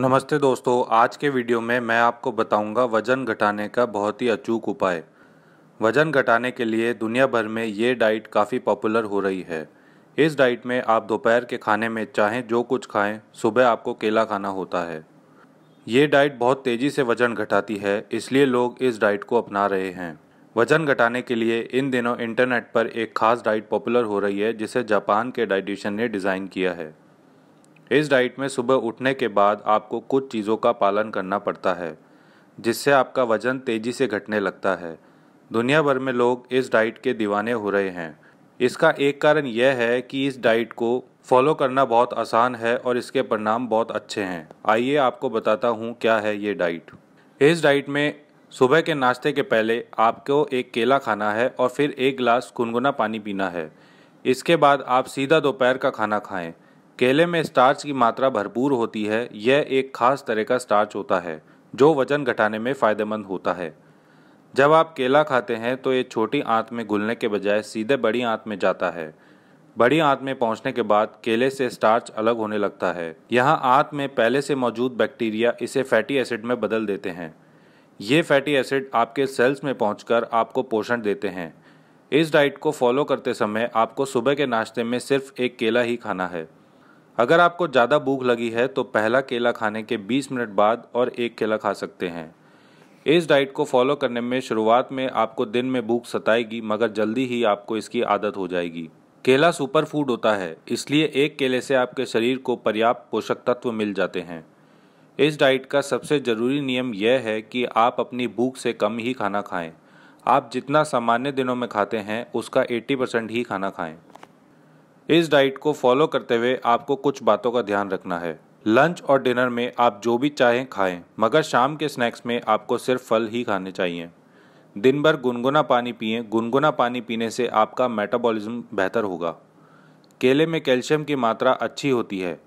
नमस्ते दोस्तों आज के वीडियो में मैं आपको बताऊंगा वज़न घटाने का बहुत ही अचूक उपाय वज़न घटाने के लिए दुनिया भर में ये डाइट काफ़ी पॉपुलर हो रही है इस डाइट में आप दोपहर के खाने में चाहें जो कुछ खाएं सुबह आपको केला खाना होता है ये डाइट बहुत तेज़ी से वज़न घटाती है इसलिए लोग इस डाइट को अपना रहे हैं वज़न घटाने के लिए इन दिनों इंटरनेट पर एक खास डाइट पॉपुलर हो रही है जिसे जापान के डाइटिशियन ने डिज़ाइन किया है इस डाइट में सुबह उठने के बाद आपको कुछ चीज़ों का पालन करना पड़ता है जिससे आपका वज़न तेज़ी से घटने लगता है दुनिया भर में लोग इस डाइट के दीवाने हो रहे हैं इसका एक कारण यह है कि इस डाइट को फॉलो करना बहुत आसान है और इसके परिणाम बहुत अच्छे हैं आइए आपको बताता हूँ क्या है ये डाइट इस डाइट में सुबह के नाश्ते के पहले आपको एक केला खाना है और फिर एक गिलास गुनगुना पानी पीना है इसके बाद आप सीधा दोपहर का खाना खाएं केले में स्टार्च की मात्रा भरपूर होती है यह एक खास तरह का स्टार्च होता है जो वजन घटाने में फ़ायदेमंद होता है जब आप केला खाते हैं तो ये छोटी आंत में घुलने के बजाय सीधे बड़ी आंत में जाता है बड़ी आंत में पहुंचने के बाद केले से स्टार्च अलग होने लगता है यहाँ आंत में पहले से मौजूद बैक्टीरिया इसे फैटी एसिड में बदल देते हैं ये फैटी एसिड आपके सेल्स में पहुंचकर आपको पोषण देते हैं इस डाइट को फॉलो करते समय आपको सुबह के नाश्ते में सिर्फ एक केला ही खाना है अगर आपको ज़्यादा भूख लगी है तो पहला केला खाने के 20 मिनट बाद और एक केला खा सकते हैं इस डाइट को फॉलो करने में शुरुआत में आपको दिन में भूख सताएगी मगर जल्दी ही आपको इसकी आदत हो जाएगी केला सुपर फूड होता है इसलिए एक केले से आपके शरीर को पर्याप्त पोषक तत्व मिल जाते हैं इस डाइट का सबसे ज़रूरी नियम यह है कि आप अपनी भूख से कम ही खाना खाएं। आप जितना सामान्य दिनों में खाते हैं उसका 80 परसेंट ही खाना खाएं। इस डाइट को फॉलो करते हुए आपको कुछ बातों का ध्यान रखना है लंच और डिनर में आप जो भी चाहें खाएं मगर शाम के स्नैक्स में आपको सिर्फ फल ही खाने चाहिए दिन भर गुनगुना पानी पिए गुनगुना पानी पीने से आपका मेटाबॉलिज्म बेहतर होगा केले में कैल्शियम की मात्रा अच्छी होती है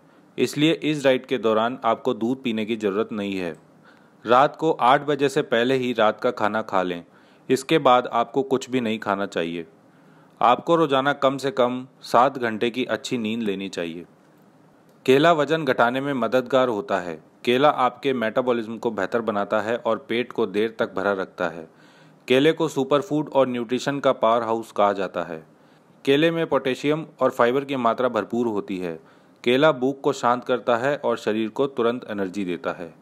इसलिए इस डाइट के दौरान आपको दूध पीने की ज़रूरत नहीं है रात को आठ बजे से पहले ही रात का खाना खा लें इसके बाद आपको कुछ भी नहीं खाना चाहिए आपको रोजाना कम से कम सात घंटे की अच्छी नींद लेनी चाहिए केला वजन घटाने में मददगार होता है केला आपके मेटाबॉलिज्म को बेहतर बनाता है और पेट को देर तक भरा रखता है केले को सुपर फूड और न्यूट्रिशन का पावर हाउस कहा जाता है केले में पोटेशियम और फाइबर की मात्रा भरपूर होती है केला भूख को शांत करता है और शरीर को तुरंत एनर्जी देता है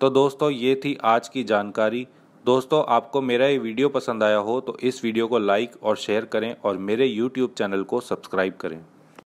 तो दोस्तों ये थी आज की जानकारी दोस्तों आपको मेरा ये वीडियो पसंद आया हो तो इस वीडियो को लाइक और शेयर करें और मेरे यूट्यूब चैनल को सब्सक्राइब करें